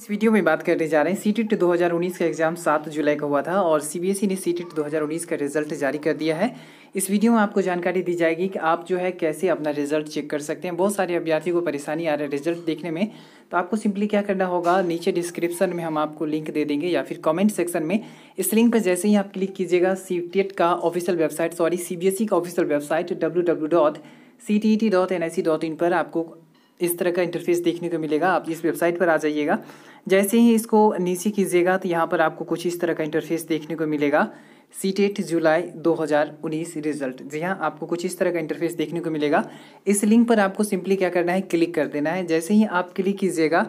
इस वीडियो में बात करने जा रहे हैं सी 2019 e दो का एग्ज़ाम 7 जुलाई को हुआ था और सीबीएसई e ने e सी 2019 का रिजल्ट जारी कर दिया है इस वीडियो में आपको जानकारी दी जाएगी कि आप जो है कैसे अपना रिजल्ट चेक कर सकते हैं बहुत सारे अभ्यर्थियों को परेशानी आ रहा है रिजल्ट देखने में तो आपको सिंपली क्या करना होगा नीचे डिस्क्रिप्शन में हम आपको लिंक दे देंगे या फिर कमेंट सेक्शन में इस लिंक पर जैसे ही आप क्लिक कीजिएगा सी का ऑफिशियल वेबसाइट सॉरी सी का ऑफिशियल वेबसाइट डब्ल्यू पर आपको इस तरह का इंटरफेस देखने को मिलेगा आप इस वेबसाइट पर आ जाइएगा जैसे ही इसको नीचे कीजिएगा तो यहाँ पर आपको कुछ इस तरह का इंटरफेस देखने को मिलेगा C TET e July 2019 result जी हाँ आपको कुछ इस तरह का इंटरफेस देखने को मिलेगा इस लिंक पर आपको सिंपली क्या करना है क्लिक कर देना है जैसे ही आप क्लिक कीजिएगा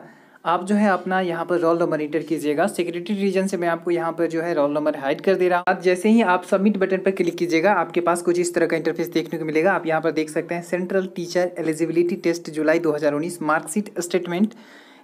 आप जो है अपना यहाँ पर रोल नंबर इंटर कीजिएगा सिक्योरिटी रीजन से मैं आपको यहाँ पर जो है रोल नंबर हाइड कर दे रहा हूँ जैसे ही आप सबमिट बटन पर क्लिक कीजिएगा आपके पास कुछ इस तरह का इंटरफेस देखने को मिलेगा आप यहाँ पर देख सकते हैं central teacher eligibility test July दो मार्कशीट स्टेटमेंट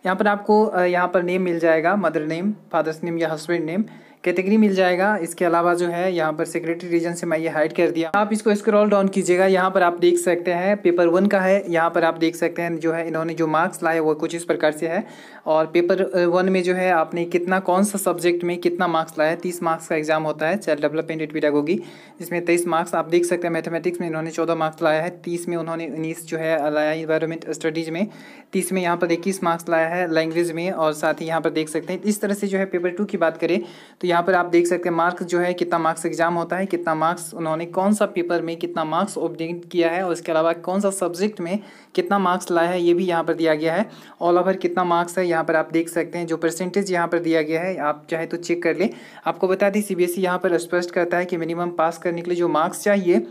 यहाँ पर आपको यहाँ पर नेम मिल जाएगा मदर नेम फादर्स नेम या हस्बैंड नेम कैटेगरी मिल जाएगा इसके अलावा जो है यहाँ पर सेक्रेटरी रीजन से मैं ये हाइड कर दिया आप इसको स्क्रॉल डाउन कीजिएगा यहाँ पर आप देख सकते हैं पेपर वन का है यहाँ पर आप देख सकते हैं जो है इन्होंने जो मार्क्स लाए वो कुछ इस प्रकार से है और पेपर वन uh, में जो है आपने कितना कौन सा सब्जेक्ट में कितना मार्क्स लाया है तीस मार्क्स का एग्जाम होता है चाइल्ड डेवलपमेंट एट पीडागोगी जिसमें तेईस मार्क्स आप देख सकते हैं मैथमेटिक्स में इन्होंने चौदह मार्क्स लाया है तीस में उन्होंने उन्नीस जो है लाया इन्वायरमेंट स्टडीज़ में तीस में यहाँ पर इक्कीस मार्क्स लाया है लैंग्वेज में और साथ ही यहाँ पर देख सकते हैं इस तरह से जो है पेपर टू की बात करें तो तो यहाँ पर आप देख सकते हैं मार्क्स जो है कितना मार्क्स एग्जाम होता है कितना मार्क्स उन्होंने कौन सा पेपर में कितना मार्क्स ऑब्टेन किया है और इसके अलावा कौन सा सब्जेक्ट में कितना मार्क्स लाया है ये भी यहाँ पर दिया गया है ऑल ओवर कितना मार्क्स है यहाँ पर आप देख सकते हैं जो परसेंटेज यहाँ पर दिया गया है आप चाहे तो चेक कर लें आपको बता दें सी बी एस ई यहाँ पर स्पष्ट करता है कि मिनिमम पास करने के लिए जो मार्क्स चाहिए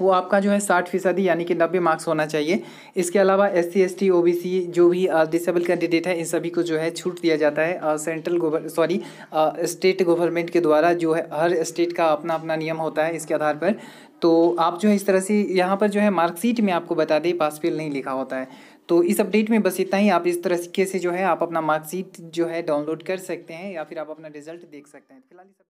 वो आपका जो है साठ फीसदी यानी कि नब्बे मार्क्स होना चाहिए इसके अलावा S C S T O B C जो भी डिसेबल कैंडिडेट है इन सभी को जो है छूट दिया जाता है central govern sorry state government के द्वारा जो है हर स्टेट का अपना अपना नियम होता है इसके आधार पर तो आप जो है इस तरह से यहाँ पर जो है मार्कशीट में आपको बता दें पास फेल नहीं लिखा होता है तो इस अपडेट में बस इतना ही आप इस तरीके से जो है आप अपना मार्कशीट जो है डाउनलोड कर सकते हैं या फिर आप अपना रिजल्ट देख सकते हैं फिलहाल